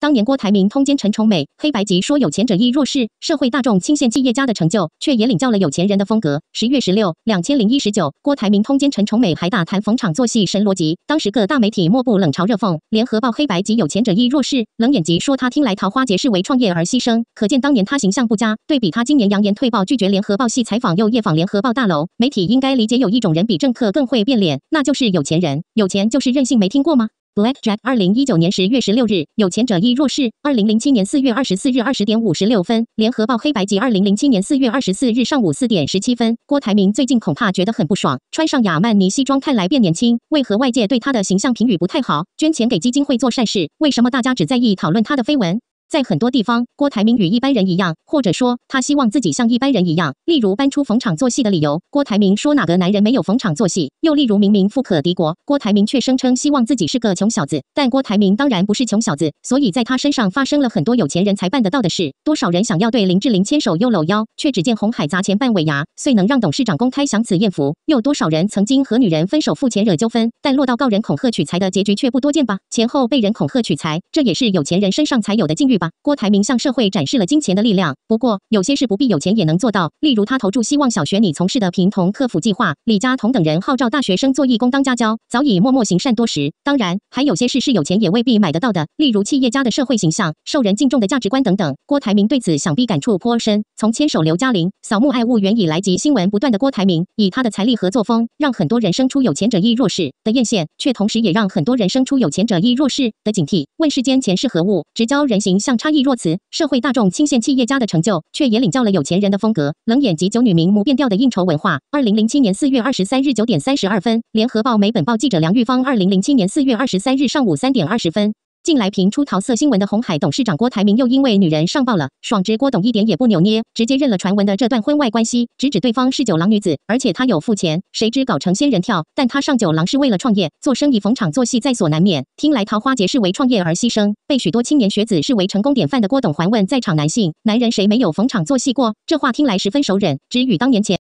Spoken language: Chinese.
当年郭台铭通奸陈崇美，黑白集说有钱者易弱势，社会大众倾羡企业家的成就，却也领教了有钱人的风格。十月十六，两千零一十九，郭台铭通奸陈崇美还大谈逢场作戏神逻辑，当时各大媒体莫不冷嘲热讽，联合报黑白集有钱者易弱势，冷眼级说他听来桃花劫是为创业而牺牲，可见当年他形象不佳。对比他今年扬言退报，拒绝联合报系采访，又夜访联合报大楼，媒体应该理解有一种人比政客更会变脸，那就是有钱人。有钱就是任性，没听过吗？Blackjack 二零一九年十月六日有钱者一弱势。二零零七年四月二十四日二十点五十六分，联合报黑白集。二零零七年四月二十四日上午四点十七分，郭台铭最近恐怕觉得很不爽，穿上雅曼尼西装，看来变年轻。为何外界对他的形象评语不太好？捐钱给基金会做善事，为什么大家只在意讨论他的绯闻？在很多地方，郭台铭与一般人一样，或者说他希望自己像一般人一样。例如搬出逢场作戏的理由，郭台铭说哪个男人没有逢场作戏？又例如明明富可敌国，郭台铭却声称希望自己是个穷小子。但郭台铭当然不是穷小子，所以在他身上发生了很多有钱人才办得到的事。多少人想要对林志玲牵手又搂腰，却只见红海砸钱办尾牙；虽能让董事长公开享此艳福，又多少人曾经和女人分手付钱惹纠纷，但落到告人恐吓取财的结局却不多见吧？前后被人恐吓取财，这也是有钱人身上才有的境遇。吧。郭台铭向社会展示了金钱的力量，不过有些事不必有钱也能做到，例如他投注希望小学你从事的贫童客服计划。李佳彤等人号召大学生做义工当家教，早已默默行善多时。当然，还有些事是有钱也未必买得到的，例如企业家的社会形象、受人敬重的价值观等等。郭台铭对此想必感触颇深。从牵手刘嘉玲、扫墓爱物园以来，及新闻不断的郭台铭，以他的财力和作风，让很多人生出有钱者亦弱势的艳羡，却同时也让很多人生出有钱者亦弱势的警惕。问世间钱是何物？直教人行。像差异若此，社会大众倾羡企业家的成就，却也领教了有钱人的风格，冷眼及九女名模变调的应酬文化。二零零七年四月二十三日九点三十二分，联合报媒本报记者梁玉芳。二零零七年四月二十三日上午三点二十分。近来频出桃色新闻的红海董事长郭台铭又因为女人上报了，爽直郭董一点也不扭捏，直接认了传闻的这段婚外关系，直指对方是酒廊女子，而且他有付钱。谁知搞成仙人跳，但他上酒廊是为了创业做生意，逢场作戏在所难免。听来桃花劫是为创业而牺牲，被许多青年学子视为成功典范的郭董，还问在场男性男人谁没有逢场作戏过？这话听来十分熟软，只与当年前。